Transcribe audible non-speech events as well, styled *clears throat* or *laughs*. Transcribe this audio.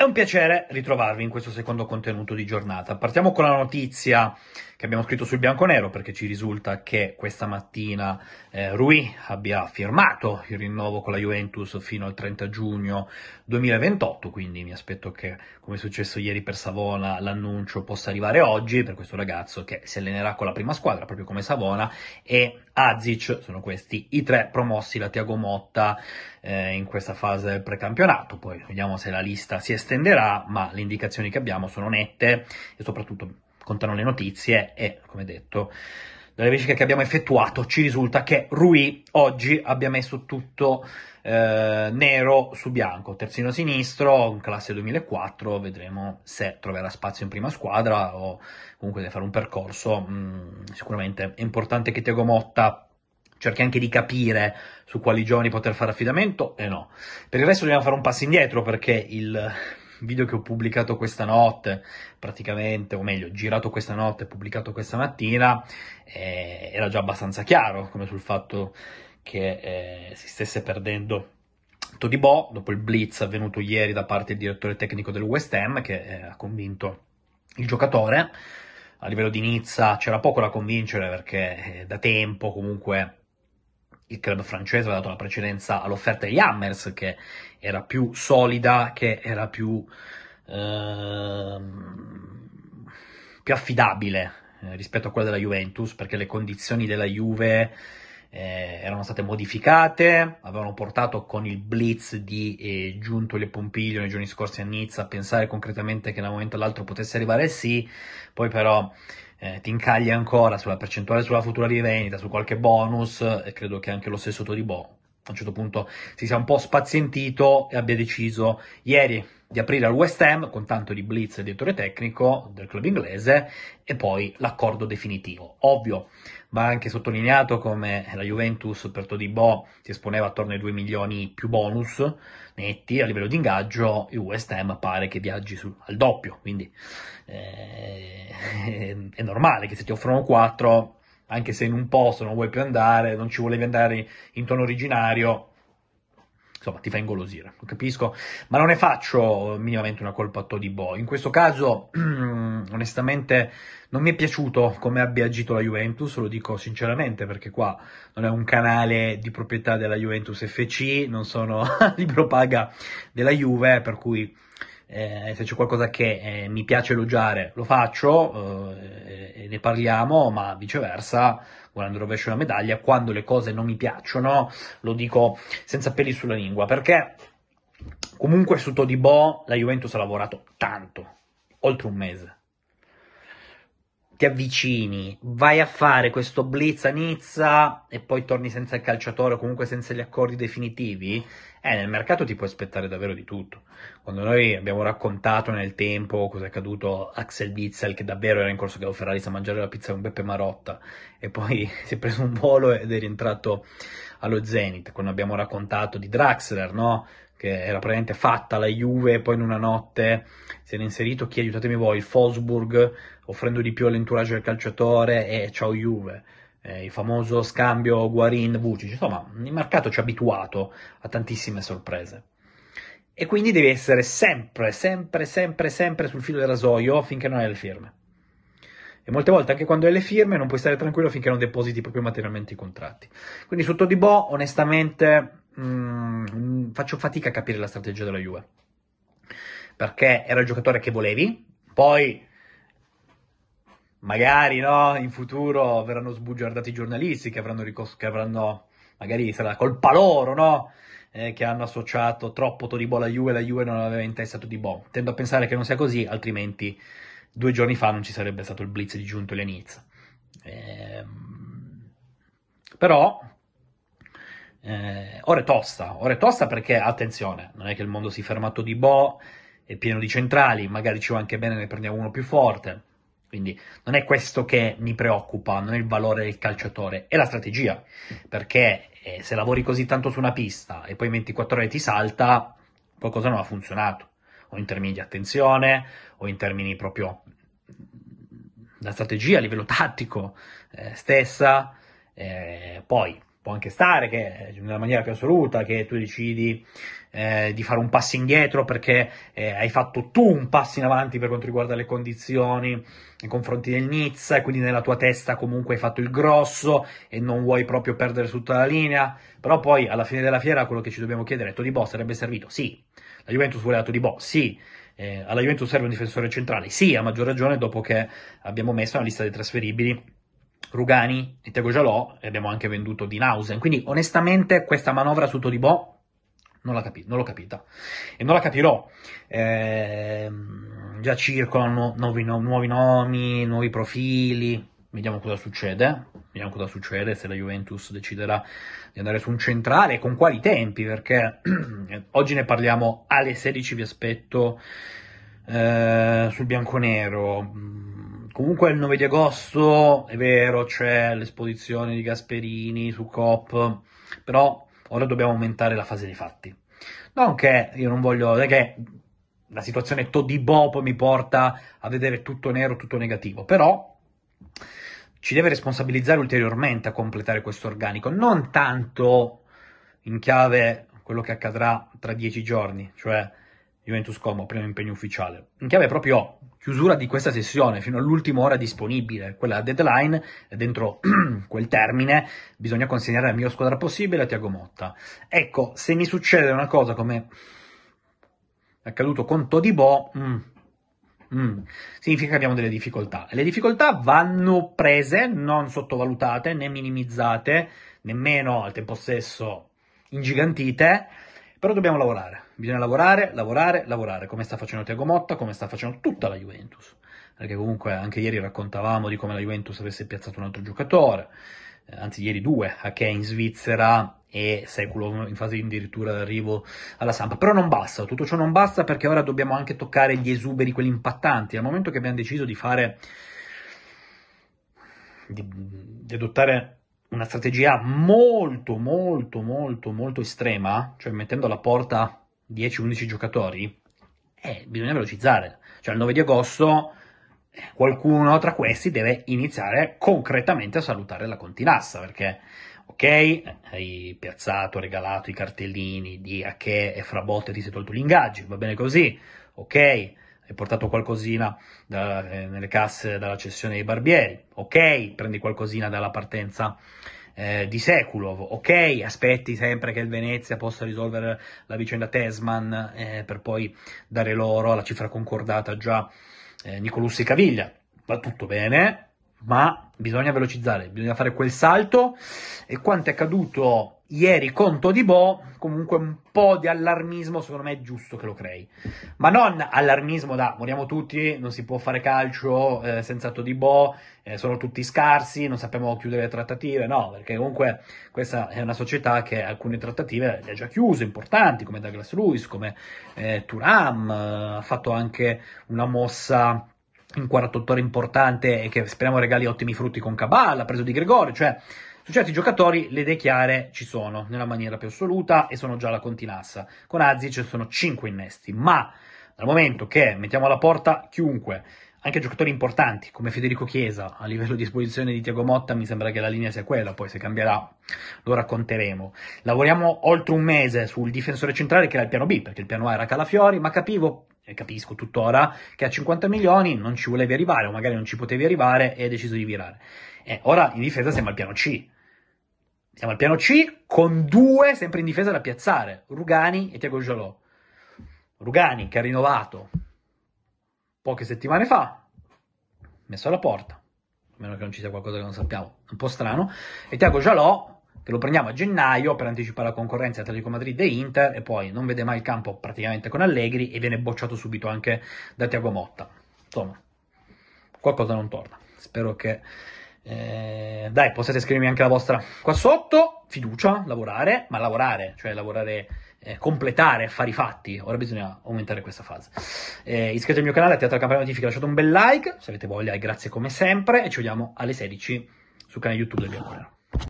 È un piacere ritrovarvi in questo secondo contenuto di giornata. Partiamo con la notizia che abbiamo scritto sul bianco-nero perché ci risulta che questa mattina eh, Rui abbia firmato il rinnovo con la Juventus fino al 30 giugno 2028, quindi mi aspetto che, come è successo ieri per Savona, l'annuncio possa arrivare oggi per questo ragazzo che si allenerà con la prima squadra, proprio come Savona, e Azic, sono questi i tre promossi da Tiago Motta eh, in questa fase del precampionato, poi vediamo se la lista si estrema estenderà, ma le indicazioni che abbiamo sono nette e soprattutto contano le notizie e, come detto, dalle verifiche che abbiamo effettuato ci risulta che Rui oggi abbia messo tutto eh, nero su bianco, terzino sinistro, classe 2004, vedremo se troverà spazio in prima squadra o comunque deve fare un percorso mh, mm, sicuramente è importante che Tiago Motta cerchi anche di capire su quali giorni poter fare affidamento e no. Per il resto dobbiamo fare un passo indietro perché il video che ho pubblicato questa notte, praticamente, o meglio, girato questa notte e pubblicato questa mattina, eh, era già abbastanza chiaro, come sul fatto che eh, si stesse perdendo Todibò, dopo il blitz avvenuto ieri da parte del direttore tecnico del West Ham, che eh, ha convinto il giocatore. A livello di Nizza c'era poco da convincere perché eh, da tempo comunque il club francese aveva dato la precedenza all'offerta di Hammers, che era più solida, che era più, ehm, più affidabile eh, rispetto a quella della Juventus, perché le condizioni della Juve eh, erano state modificate, avevano portato con il blitz di eh, Giuntoli e Pompiglio nei giorni scorsi a Nizza a pensare concretamente che da un momento all'altro potesse arrivare sì, poi però eh, ti incaglia ancora sulla percentuale sulla futura rivendita, su qualche bonus, e credo che anche lo stesso Todibo a un certo punto si sia un po' spazientito e abbia deciso ieri di aprire al West Ham con tanto di blitz e direttore tecnico del club inglese e poi l'accordo definitivo. Ovvio, Va anche sottolineato come la Juventus per Todibò si esponeva attorno ai 2 milioni più bonus netti a livello di ingaggio il West Ham pare che viaggi su, al doppio, quindi eh, *laughs* è normale che se ti offrono 4, anche se in un posto non vuoi più andare, non ci volevi andare in tono originario, insomma, ti fa ingolosire, lo capisco, ma non ne faccio minimamente una colpa a Toddy Bo. In questo caso, *clears throat* onestamente, non mi è piaciuto come abbia agito la Juventus, lo dico sinceramente, perché qua non è un canale di proprietà della Juventus FC, non sono libro *laughs* paga della Juve, per cui eh, se c'è qualcosa che eh, mi piace elogiare lo faccio eh, e ne parliamo, ma viceversa, guardando il rovescio della medaglia, quando le cose non mi piacciono lo dico senza peli sulla lingua, perché comunque su Todibo la Juventus ha lavorato tanto, oltre un mese ti avvicini, vai a fare questo blitz a Nizza e poi torni senza il calciatore o comunque senza gli accordi definitivi, eh, nel mercato ti puoi aspettare davvero di tutto. Quando noi abbiamo raccontato nel tempo cosa è accaduto a Axel Witzel, che davvero era in corso che Gao Ferraris a mangiare la pizza con Beppe Marotta, e poi *laughs* si è preso un volo ed è rientrato allo Zenit, quando abbiamo raccontato di Draxler, no? che era praticamente fatta la Juve, poi in una notte si era inserito chi aiutatemi voi, il Fosburg, offrendo di più all'entourage del calciatore e ciao Juve. Eh, il famoso scambio Guarin-Vucic, insomma, il mercato ci ha abituato a tantissime sorprese. E quindi devi essere sempre, sempre, sempre, sempre sul filo del rasoio finché non hai le firme. E molte volte, anche quando hai le firme, non puoi stare tranquillo finché non depositi proprio materialmente i contratti. Quindi sotto di Todibò, onestamente, mh, mm, faccio fatica a capire la strategia della Juve. Perché era il giocatore che volevi, poi magari no, in futuro verranno sbugiardati i giornalisti che avranno, ricos- che avranno magari sarà colpa loro, no? Eh, che hanno associato troppo Todibo alla Juve e la Juve non aveva in testa Todibo. Tendo a pensare che non sia così, altrimenti due giorni fa non ci sarebbe stato il blitz di giunto a Nizza. Ehm, però eh, ora è tosta, ora è tosta perché, attenzione, non è che il mondo si è fermato di boh, è pieno di centrali, magari ci va anche bene, ne prendiamo uno più forte. Quindi non è questo che mi preoccupa, non è il valore del calciatore, è la strategia. Perché eh, se lavori così tanto su una pista e poi in 24 ore ti salta, qualcosa non ha funzionato. O in termini di attenzione, o in termini proprio mm, la strategia a livello tattico eh, stessa. Eh, poi può anche stare che eh, nella maniera più assoluta che tu decidi eh, di fare un passo indietro perché eh, hai fatto tu un passo in avanti per quanto riguarda le condizioni nei confronti del Nizza e quindi nella tua testa comunque hai fatto il grosso e non vuoi proprio perdere tutta la linea però poi alla fine della fiera quello che ci dobbiamo chiedere è Todibo sarebbe servito? Sì la Juventus voleva Todibo? Sì eh, alla Juventus serve un difensore centrale? Sì, a maggior ragione dopo che abbiamo messo una lista dei trasferibili Rugani e Tego Gialò e abbiamo anche venduto Di Nausen. Quindi onestamente questa manovra su Todibò non, capi- non l'ho capita e non la capirò. Eh, già circolano nuovi, no- nuovi nomi, nuovi profili, vediamo cosa succede, vediamo cosa succede se la Juventus deciderà di andare su un centrale, con quali tempi, perché *clears throat* oggi ne parliamo alle 16, vi aspetto eh, sul bianco-nero. Mm, Comunque il 9 di agosto, è vero, c'è l'esposizione di Gasperini su COP, però ora dobbiamo aumentare la fase dei fatti. Non che io non voglio, che la situazione Todibo poi mi porta a vedere tutto nero, tutto negativo, però ci deve responsabilizzare ulteriormente a completare questo organico, non tanto in chiave quello che accadrà tra dieci giorni, cioè Juventus Como, primo impegno ufficiale, in chiave proprio chiusura di questa sessione, fino all'ultima ora disponibile, quella deadline, dentro *clears throat* quel termine bisogna consegnare la miglior squadra possibile a Tiago Motta. Ecco, se mi succede una cosa come è accaduto con Todibò, mm, mm, significa che abbiamo delle difficoltà. E le difficoltà vanno prese, non sottovalutate, né minimizzate, nemmeno al tempo stesso ingigantite, però dobbiamo lavorare Bisogna lavorare, lavorare, lavorare, come sta facendo Tiago Motta, come sta facendo tutta la Juventus. Perché comunque anche ieri raccontavamo di come la Juventus avesse piazzato un altro giocatore, eh, anzi ieri due, che è in Svizzera e Seculum in fase addirittura d'arrivo alla Samp. Però non basta, tutto ciò non basta perché ora dobbiamo anche toccare gli esuberi, quelli impattanti. Al momento che abbiamo deciso di fare, di, di adottare una strategia molto, molto, molto, molto estrema, cioè mettendo la porta 10-11 giocatori, eh, bisogna velocizzare. Cioè il 9 di agosto eh, qualcuno tra questi deve iniziare concretamente a salutare la continassa, perché ok, eh, hai piazzato, regalato i cartellini di Ache e frabotte ti sei tolto gli ingaggi, va bene così, ok, hai portato qualcosina da, eh, nelle casse dalla cessione dei barbieri, ok, prendi qualcosina dalla partenza eh, di Sekulov. Ok, aspetti sempre che il Venezia possa risolvere la vicenda Tesman eh, per poi dare loro la cifra concordata già eh, Nicolussi Caviglia. Va tutto bene, ma bisogna velocizzare, bisogna fare quel salto e quanto è accaduto ieri conto di Bo, comunque un po' di allarmismo secondo me è giusto che lo crei. Ma non allarmismo da moriamo tutti, non si può fare calcio eh, senza atto di Bo, eh, sono tutti scarsi, non sappiamo chiudere le trattative, no, perché comunque questa è una società che alcune trattative le ha già chiuse, importanti, come Douglas Lewis, come eh, Turam, eh, ha fatto anche una mossa in 48 ore importante e che speriamo regali ottimi frutti con Cabal, ha preso di Gregorio, cioè su certi giocatori le idee chiare ci sono nella maniera più assoluta e sono già la continassa. Con Azzi ci sono 5 innesti, ma dal momento che mettiamo alla porta chiunque, anche giocatori importanti come Federico Chiesa, a livello di esposizione di Tiago Motta mi sembra che la linea sia quella, poi se cambierà lo racconteremo. Lavoriamo oltre un mese sul difensore centrale che era il piano B, perché il piano A era Calafiori, ma capivo e capisco tuttora che a 50 milioni non ci volevi arrivare o magari non ci potevi arrivare e hai deciso di virare. E ora in difesa siamo al piano C, siamo al piano C con due sempre in difesa da piazzare, Rugani e Tiago Giolò. Rugani che ha rinnovato poche settimane fa, messo alla porta, a meno che non ci sia qualcosa che non sappiamo, un po' strano, e Tiago Gialò che lo prendiamo a gennaio per anticipare la concorrenza Atletico Madrid e Inter e poi non vede mai il campo praticamente con Allegri e viene bocciato subito anche da Tiago Motta. Insomma, qualcosa non torna. Spero che eh, dai, potete scrivermi anche la vostra qua sotto. Fiducia, lavorare, ma lavorare, cioè lavorare, eh, completare, fare i fatti. Ora bisogna aumentare questa fase. Eh, iscrivetevi al mio canale, attivate la campanella di notifica, lasciate un bel like se avete voglia e grazie come sempre. E ci vediamo alle 16 sul canale YouTube del mio canale.